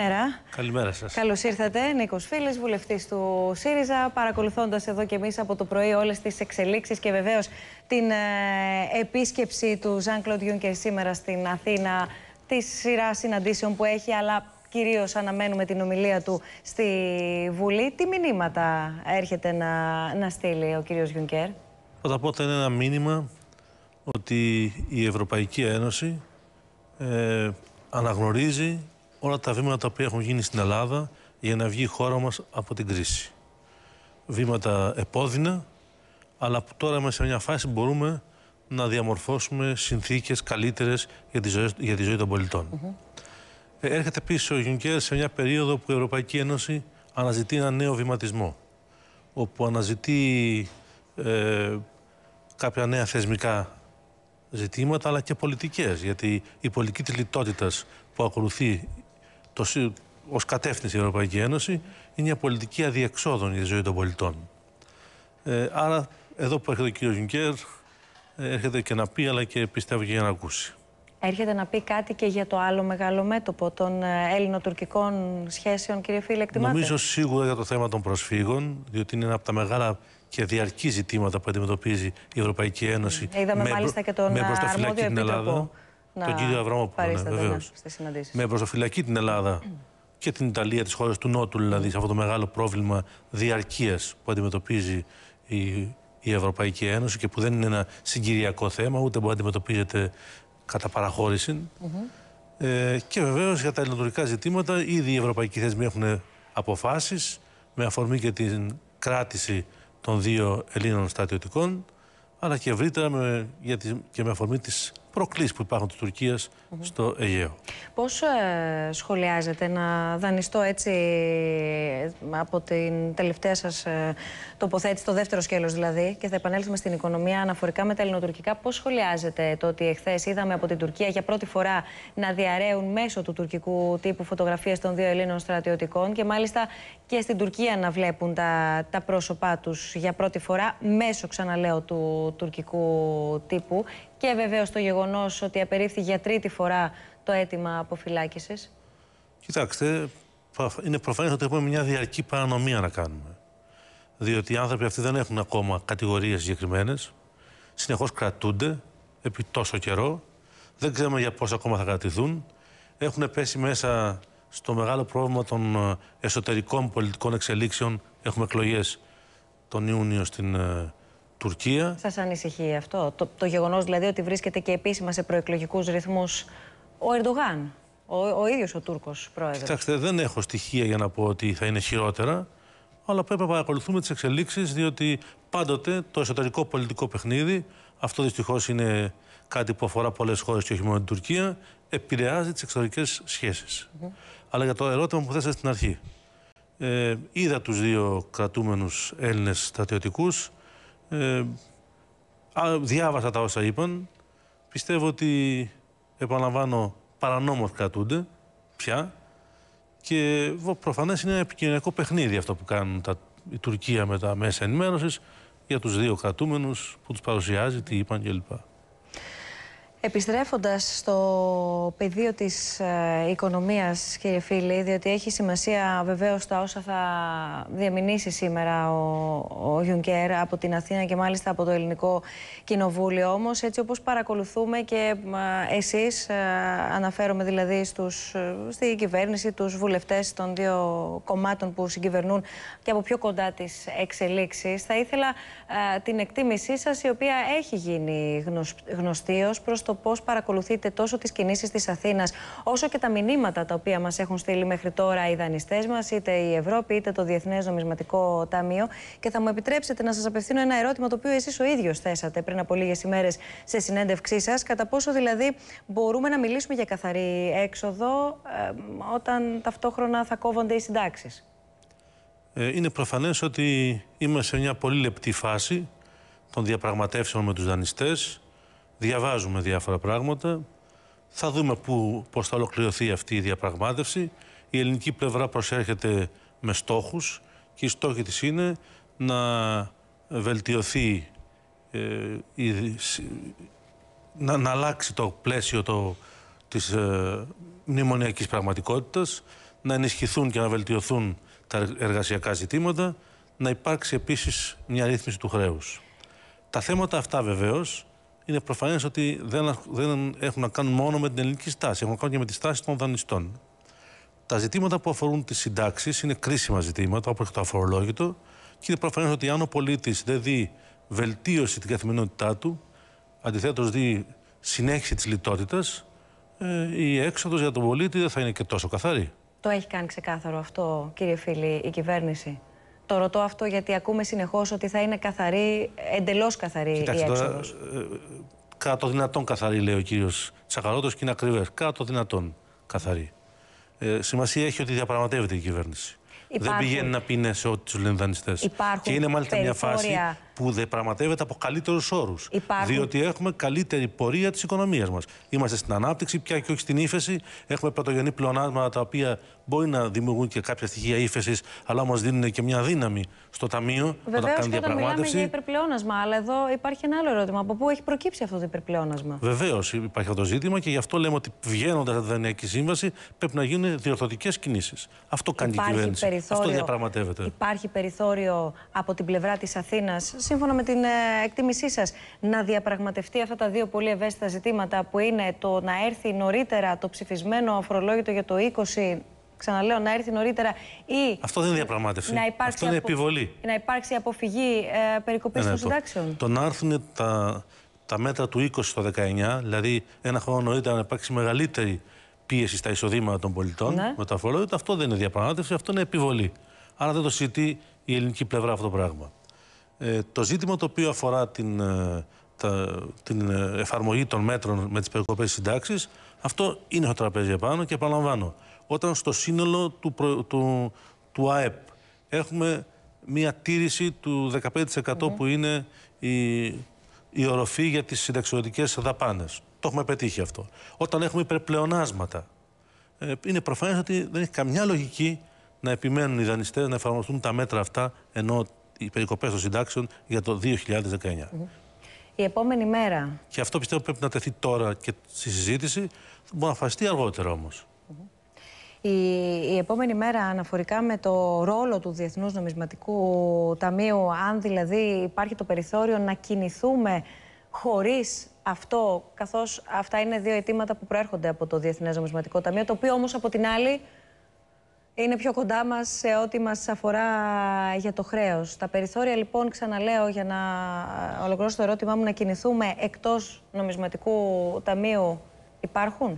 Καλημέρα. Καλημέρα σας. Καλώς ήρθατε. Νίκος Φίλης, βουλευτής του ΣΥΡΙΖΑ. Παρακολουθώντας εδώ και εμείς από το πρωί όλες τις εξελίξεις και βεβαίως την ε, επίσκεψη του Ζαν Κλοντ Γιούνκερ σήμερα στην Αθήνα, της σειράς συναντήσεων που έχει, αλλά κυρίως αναμένουμε την ομιλία του στη Βουλή. Τι μηνύματα έρχεται να, να στείλει ο κύριος Γιούνκερ. Πρώτα απ' όλα είναι ένα μήνυμα ότι η Ευρωπαϊκή Ένωση ε, αναγνωρίζει όλα τα βήματα τα οποία έχουν γίνει στην Ελλάδα για να βγει η χώρα μας από την κρίση. Βήματα επώδυνα, αλλά που τώρα είμαστε σε μια φάση μπορούμε να διαμορφώσουμε συνθήκες καλύτερες για τη ζωή, για των πολιτων Έρχεται πίσω ο Γιουνκέρ σε μια περίοδο που η Ευρωπαϊκή Ένωση αναζητεί ένα νέο βηματισμό, όπου αναζητεί ε, κάποια νέα θεσμικά ζητήματα, αλλά και πολιτικές, γιατί η πολιτική της λιτότητας που ακολουθεί ως κατεύθυνση η Ευρωπαϊκή Ένωση είναι μια πολιτική αδιεξόδων για τη ζωή των πολιτών. Ε, άρα, εδώ που έρχεται ο κύριος Γιουνκέρ, ε, έρχεται και να πει, αλλά και πιστεύω και για να ακούσει. Έρχεται να πει κάτι και για το άλλο μεγάλο μέτωπο των Έλληνο-τουρκικών ε, σχέσεων, κύριε Φίλε, εκτιμάτε. Νομίζω σίγουρα για το θέμα των προσφύγων, διότι είναι ένα από τα μεγάλα και διαρκή ζητήματα που αντιμετωπίζει η Ευρωπαϊκή Ένωση. Είδαμε με, μάλιστα και τον ε, αρμόδιο Ελλάδα να τον κύριο Αβραμόπουλο. Ναι, ναι με προσοφυλακή την Ελλάδα και την Ιταλία, τις χώρες του Νότου, δηλαδή σε αυτό το μεγάλο πρόβλημα διαρκείας που αντιμετωπίζει η, η Ευρωπαϊκή Ένωση και που δεν είναι ένα συγκυριακό θέμα, ούτε μπορεί να αντιμετωπίζεται κατά Ε, και βεβαίως για τα ελληνοτουρκικά ζητήματα, ήδη οι ευρωπαϊκοί θεσμοί έχουν αποφάσεις με αφορμή και την κράτηση των δύο Ελλήνων στρατιωτικών, αλλά και ευρύτερα με, τη, και με αφορμή τις προκλήσεις που υπάρχουν της Τουρκίας στο Αιγαίο. Πώς ε, σχολιάζετε να δανειστώ έτσι ε, από την τελευταία σας ε, τοποθέτηση, το δεύτερο σκέλος δηλαδή, και θα επανέλθουμε στην οικονομία αναφορικά με τα ελληνοτουρκικά. Πώς σχολιάζεται το ότι εχθές είδαμε από την Τουρκία για πρώτη φορά να διαραίουν μέσω του τουρκικού τύπου φωτογραφίες των δύο Ελλήνων στρατιωτικών και μάλιστα και στην Τουρκία να βλέπουν τα, τα πρόσωπά τους για πρώτη φορά μέσω, ξαναλέω, του τουρκικού τύπου και βεβαίως το γεγονός ότι απερίφθη για τρίτη φορά το αίτημα αποφυλάκησης. Κοιτάξτε, είναι προφανές ότι έχουμε μια διαρκή παρανομία να κάνουμε. Διότι οι άνθρωποι αυτοί δεν έχουν ακόμα κατηγορίες συγκεκριμένες, συνεχώς κρατούνται επί τόσο καιρό, δεν ξέρουμε για πόσο ακόμα θα κρατηθούν, έχουν πέσει μέσα στο μεγάλο πρόβλημα των ε, εσωτερικών πολιτικών εξελίξεων. Έχουμε εκλογές τον Ιούνιο στην ε, Τουρκία. Σας ανησυχεί αυτό. Το, το γεγονός δηλαδή ότι βρίσκεται και επίσημα σε προεκλογικούς ρυθμούς ο Ερντογάν, ο, ο ίδιος ο Τούρκος πρόεδρος. Κοιτάξτε, δεν έχω στοιχεία για να πω ότι θα είναι χειρότερα. Αλλά πρέπει να παρακολουθούμε τις εξελίξεις, διότι πάντοτε το εσωτερικό πολιτικό παιχνίδι, αυτό δυστυχώς είναι κάτι που αφορά πολλές χώρες και όχι μόνο την Τουρκία, επηρεάζει τις εξωτερικές σχέσεις. Αλλά για το ερώτημα που θέσατε στην αρχή. Ε, είδα τους δύο κρατούμενους Έλληνες στρατιωτικούς. Ε, διάβασα τα όσα είπαν. Πιστεύω ότι, επαναλαμβάνω, παρανόμως κρατούνται πια. Και προφανές είναι ένα επικοινωνιακό παιχνίδι αυτό που κάνουν τα, η Τουρκία με τα μέσα ενημέρωσης για τους δύο κρατούμενους που τους παρουσιάζει, τι είπαν κλπ. Επιστρέφοντας στο πεδίο της ε, οικονομίας, κύριε Φίλη, διότι έχει σημασία βεβαίως τα όσα θα διαμηνήσει σήμερα ο, ο Γιουνκέρ από την Αθήνα και μάλιστα από το Ελληνικό Κοινοβούλιο. Όμως, έτσι όπως παρακολουθούμε και εσείς, ε, αναφέρομαι δηλαδή στους, ε, στη κυβέρνηση, τους βουλευτές των δύο κομμάτων που συγκυβερνούν και από πιο κοντά τις εξελίξεις, θα ήθελα την εκτίμησή σας, η οποία έχει γίνει γνωστή ως προς το το πώς παρακολουθείτε τόσο τις κινήσεις της Αθήνας, όσο και τα μηνύματα τα οποία μας έχουν στείλει μέχρι τώρα οι δανειστές μας, είτε η Ευρώπη, είτε το Διεθνές Νομισματικό Ταμείο. Και θα μου επιτρέψετε να σας απευθύνω ένα ερώτημα το οποίο εσείς ο ίδιος θέσατε πριν από λίγες ημέρες σε συνέντευξή σας. Κατά πόσο δηλαδή μπορούμε να μιλήσουμε για καθαρή έξοδο ε, όταν ταυτόχρονα θα κόβονται οι συντάξεις. Ε, είναι προφανές ότι είμαστε σε μια πολύ λεπτή φάση των διαπραγματεύσεων με τους δανειστές διαβάζουμε διάφορα πράγματα. Θα δούμε πού, πώς θα ολοκληρωθεί αυτή η διαπραγμάτευση. Η ελληνική πλευρά προσέρχεται με στόχους και οι στόχοι της είναι να βελτιωθεί, ε, να, αλλάξει το πλαίσιο το, της ε, πραγματικότητας, να ενισχυθούν και να βελτιωθούν τα εργασιακά ζητήματα, να υπάρξει επίσης μια ρύθμιση του χρέους. Τα θέματα αυτά βεβαίως είναι προφανές ότι δεν, δεν έχουν να κάνουν μόνο με την ελληνική στάση, έχουν να κάνουν και με τη στάση των δανειστών. Τα ζητήματα που αφορούν τις συντάξεις είναι κρίσιμα ζητήματα, όπως το αφορολόγητο, και είναι προφανές ότι αν ο πολίτης δεν δει βελτίωση την καθημερινότητά του, αντιθέτως δει συνέχιση της λιτότητας, ε, η έξοδος για τον πολίτη δεν θα είναι και τόσο καθαρή. Το έχει κάνει ξεκάθαρο αυτό, κύριε Φίλη, η κυβέρνηση. Το ρωτώ αυτό γιατί ακούμε συνεχώς ότι θα είναι καθαρή, εντελώς καθαρή Κοιτάξτε, η έξοδο. Κατά δυνατόν καθαρή, λέει ο κύριος Τσακαρώτο και είναι ακριβές. Κατά δυνατόν καθαρή. Ε, σημασία έχει ότι διαπραγματεύεται η κυβέρνηση. Δεν πηγαίνει να πίνει ναι σε ό,τι τους λένε δανειστές. Και είναι μάλιστα μια φάση που διαπραγματεύεται από καλύτερους όρους. Διότι έχουμε καλύτερη πορεία της οικονομίας μας. Είμαστε στην ανάπτυξη πια και όχι στην ύφεση. Έχουμε πρωτογενή πλεονάσματα τα οποία μπορεί να δημιουργούν και κάποια στοιχεία ύφεσης, αλλά όμως δίνουν και μια δύναμη στο ταμείο Βεβαίως, όταν κάνει διαπραγμάτευση. Μιλάμε για υπερπλεόνασμα, αλλά εδώ υπάρχει ένα άλλο ερώτημα. Από πού έχει προκύψει αυτό το υπερπλεόνασμα. Βεβαίως υπάρχει αυτό το ζήτημα και γι' αυτό λέμε ότι βγαίνοντα από τη Δανειακή Σύμβαση πρέπει να γίνουν διορθωτικές κινήσεις. Αυτό κάνει υπάρχει η κυβέρνηση. Αυτό διαπραγματεύεται. Υπάρχει περιθώριο από την πλευρά της Αθήνας σύμφωνα με την ε, εκτίμησή σας, να διαπραγματευτεί αυτά τα δύο πολύ ευαίσθητα ζητήματα που είναι το να έρθει νωρίτερα το ψηφισμένο αφορολόγητο για το 20 ξαναλέω, να έρθει νωρίτερα ή. Αυτό δεν είναι διαπραγμάτευση. Να υπάρξει Αυτό είναι επιβολή. Να υπάρξει αποφυγή ε, περικοπής ναι, ναι, των συντάξεων. Το, να έρθουν τα, τα μέτρα του 20 στο 19, δηλαδή ένα χρόνο νωρίτερα να υπάρξει μεγαλύτερη πίεση στα εισοδήματα των πολιτών ναι. με το αφορολόγητο, αυτό δεν είναι διαπραγμάτευση, αυτό είναι επιβολή. Άρα δεν το συζητεί η ελληνική πλευρά αυτό το πράγμα. Ε, το ζήτημα το οποίο αφορά την, ε, την ε, εφαρμογή των μέτρων με τις περικοπές συντάξεις, αυτό είναι το τραπέζι επάνω και επαναλαμβάνω. Όταν στο σύνολο του, του, του ΑΕΠ έχουμε μια τήρηση του 15% ναι. που είναι η, η οροφή για τις συνταξιωτικές δαπάνες. Το έχουμε πετύχει αυτό. Όταν έχουμε υπερπλεονάσματα, είναι προφανές ότι δεν έχει καμιά λογική να επιμένουν οι δανειστές να εφαρμοστούν τα μέτρα αυτά ενώ οι περικοπές των συντάξεων για το 2019. Η επόμενη μέρα. Και αυτό πιστεύω πρέπει να τεθεί τώρα και στη συζήτηση. Μπορεί να φαστεί αργότερα όμως. Η, η, επόμενη μέρα αναφορικά με το ρόλο του Διεθνούς Νομισματικού Ταμείου, αν δηλαδή υπάρχει το περιθώριο να κινηθούμε χωρίς αυτό, καθώς αυτά είναι δύο αιτήματα που προέρχονται από το Διεθνές Νομισματικό Ταμείο, το οποίο όμως από την άλλη είναι πιο κοντά μας σε ό,τι μας αφορά για το χρέος. Τα περιθώρια λοιπόν, ξαναλέω για να ε, ολοκληρώσω το ερώτημά μου, να κινηθούμε εκτός νομισματικού ταμείου υπάρχουν.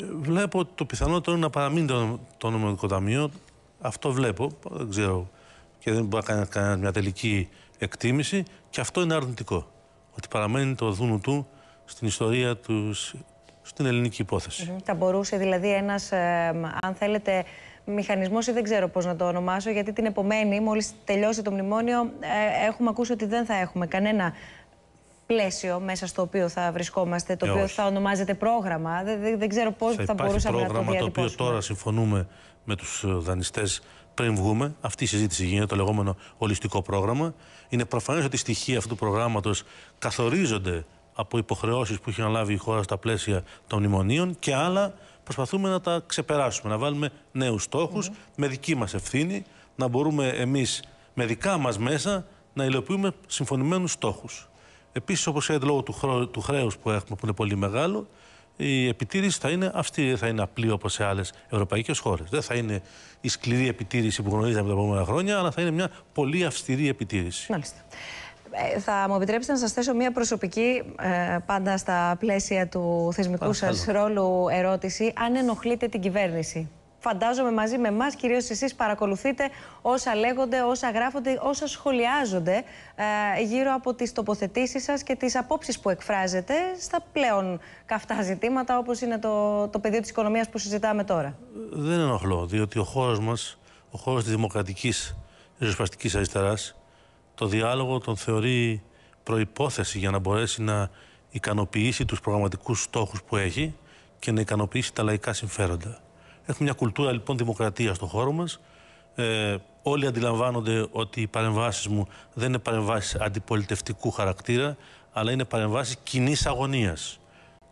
Ε, βλέπω το πιθανότερο είναι να παραμείνει το, νομισματικό ταμείο. Αυτό βλέπω, δεν ξέρω και δεν μπορεί να κάνει κανένα μια τελική εκτίμηση και αυτό είναι αρνητικό. Ότι παραμένει το δούνου του στην ιστορία τους στην ελληνική υπόθεση. Θα μπορούσε δηλαδή ένας, ε, αν θέλετε, μηχανισμός ή δεν ξέρω πώς να το ονομάσω, γιατί την επομένη, μόλις τελειώσει το μνημόνιο, ε, έχουμε ακούσει ότι δεν θα έχουμε κανένα πλαίσιο μέσα στο οποίο θα βρισκόμαστε, το ε, οποίο θα ονομάζεται πρόγραμμα. Δεν, δεν, ξέρω πώς θα, θα μπορούσαμε να το πρόγραμμα το οποίο τώρα συμφωνούμε με τους ε, δανειστές πριν βγούμε. Αυτή η συζήτηση γίνεται, το λεγόμενο ολιστικό πρόγραμμα. Είναι προφανές ότι στοιχεία αυτού του προγράμματος καθορίζονται από υποχρεώσεις που είχε αναλάβει η χώρα στα πλαίσια των μνημονίων και άλλα προσπαθούμε να τα ξεπεράσουμε, να βάλουμε νέους στόχους με δική μας ευθύνη, να μπορούμε εμείς με δικά μας μέσα να υλοποιούμε συμφωνημένους στόχους. Επίσης, όπως ξέρετε, λόγω του, χρέου, του χρέους που έχουμε, που είναι πολύ μεγάλο, η επιτήρηση θα είναι αυστηρή, δεν θα είναι απλή όπως σε άλλες ευρωπαϊκές χώρες. Δεν θα είναι η σκληρή επιτήρηση που γνωρίζαμε τα επόμενα χρόνια, αλλά θα είναι μια πολύ αυστηρή επιτήρηση. Ε, θα μου επιτρέψετε να σας θέσω μια προσωπική, ε, πάντα στα πλαίσια του θεσμικού σας ρόλου, ερώτηση. Αν ενοχλείτε την κυβέρνηση. Φαντάζομαι μαζί με εμάς, κυρίως εσείς παρακολουθείτε όσα λέγονται, όσα γράφονται, όσα σχολιάζονται ε, γύρω από τις τοποθετήσεις σας και τις απόψεις που εκφράζετε στα πλέον καυτά ζητήματα, όπως είναι το, το πεδίο της οικονομίας που συζητάμε τώρα. Δεν ενοχλώ, διότι ο χώρος μας, ο χώρος της δημοκρατικής ριζοσπαστικής αριστεράς, το διάλογο τον θεωρεί προϋπόθεση για να μπορέσει να ικανοποιήσει τους προγραμματικούς στόχους που έχει και να ικανοποιήσει τα λαϊκά συμφέροντα. Έχουμε μια κουλτούρα λοιπόν δημοκρατίας στον χώρο μας. Ε, όλοι αντιλαμβάνονται ότι οι παρεμβάσεις μου δεν είναι παρεμβάσεις αντιπολιτευτικού χαρακτήρα, αλλά είναι παρεμβάσεις κοινής αγωνίας.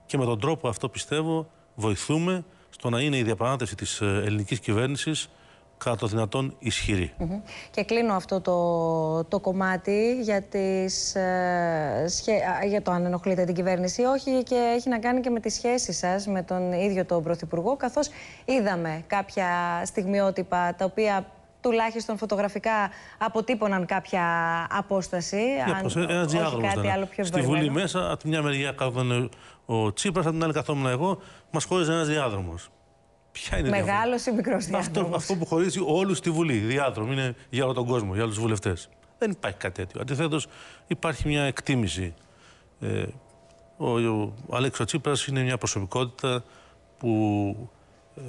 Και με τον τρόπο αυτό πιστεύω βοηθούμε στο να είναι η διαπραγμάτευση της ε, ελληνικής κυβέρνησης κατά το δυνατόν ισχυρή. Και κλείνω αυτό το, το κομμάτι για, ε, σχέ, για το αν ενοχλείτε την κυβέρνηση ή όχι και έχει να κάνει και με τις σχέσεις σας με τον ίδιο τον Πρωθυπουργό καθώς είδαμε κάποια στιγμιότυπα τα οποία τουλάχιστον φωτογραφικά αποτύπωναν κάποια απόσταση. Yeah, αν... Ένα ήταν. άλλο πιο Στη Βουλή μέσα, από τη μια μεριά κάθονταν ο Τσίπρας, από την άλλη καθόμουν εγώ, μας χώριζε ένας διάδρομος. Ποια Μεγάλος ή μικρός Αυτό, αυτό, που χωρίζει όλους στη Βουλή. Διάδρομο είναι για όλο τον κόσμο, για όλους τους βουλευτές. Δεν υπάρχει κάτι τέτοιο. Αντιθέτως, υπάρχει μια εκτίμηση. Ε, ο, ο Αλέξο Τσίπρας είναι μια προσωπικότητα που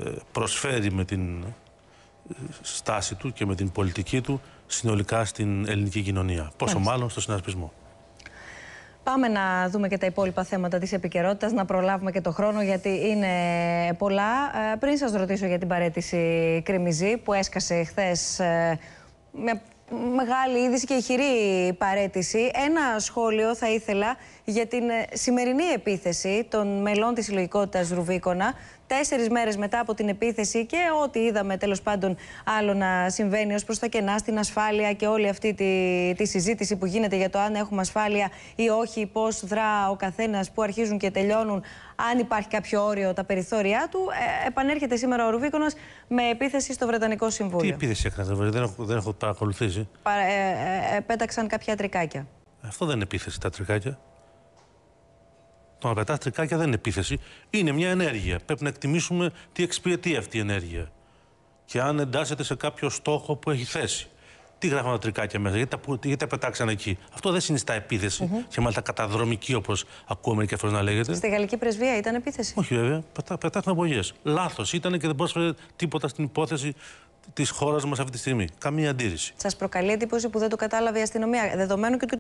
ε, προσφέρει με την ε, στάση του και με την πολιτική του συνολικά στην ελληνική κοινωνία. Πόσο μάλλον στο συνασπισμό. Πάμε να δούμε και τα υπόλοιπα θέματα της επικαιρότητας, να προλάβουμε και το χρόνο γιατί είναι πολλά. Ε, πριν σας ρωτήσω για την παρέτηση Κρυμιζή που έσκασε χθες ε, με μεγάλη είδηση και ηχηρή παρέτηση. Ένα σχόλιο θα ήθελα για την ε, σημερινή επίθεση των μελών της συλλογικότητας Ρουβίκονα τέσσερις μέρες μετά από την επίθεση και ό,τι είδαμε τέλος πάντων άλλο να συμβαίνει ως προς τα κενά στην ασφάλεια και όλη αυτή τη, τη συζήτηση που γίνεται για το αν έχουμε ασφάλεια ή όχι, πώς δρά ο καθένας, που αρχίζουν και τελειώνουν, αν υπάρχει κάποιο όριο τα περιθώριά του. Ε, επανέρχεται σήμερα ο Ρουβίκονας με επίθεση στο Βρετανικό Συμβούλιο. Τι επίθεση έκανες, δεν έχω, δεν έχω παρακολουθήσει. ε, ε, ε, πέταξαν κάποια τρικάκια. Αυτό δεν είναι επίθεση τα τρικάκια. Το να πετάς τρικάκια δεν είναι επίθεση. Είναι μια ενέργεια. Πρέπει να εκτιμήσουμε τι εξυπηρετεί αυτή η ενέργεια. Και αν εντάσσεται σε κάποιο στόχο που έχει θέσει. Τι γράφουν τα τρικάκια μέσα, γιατί τα, γιατί πετάξαν εκεί. Αυτό δεν συνιστά επίθεση. Mm-hmm. Και μάλιστα καταδρομική, όπως ακούμε και αυτό να λέγεται. Στη γαλλική πρεσβεία ήταν επίθεση. Όχι, βέβαια. Πετά, πετάξαν απογειέ. Λάθος ήταν και δεν πρόσφερε τίποτα στην υπόθεση της χώρας μας αυτή τη στιγμή. Καμία αντίρρηση. Σας προκαλεί εντύπωση που δεν το κατάλαβε η αστυνομία. Δεδομένου και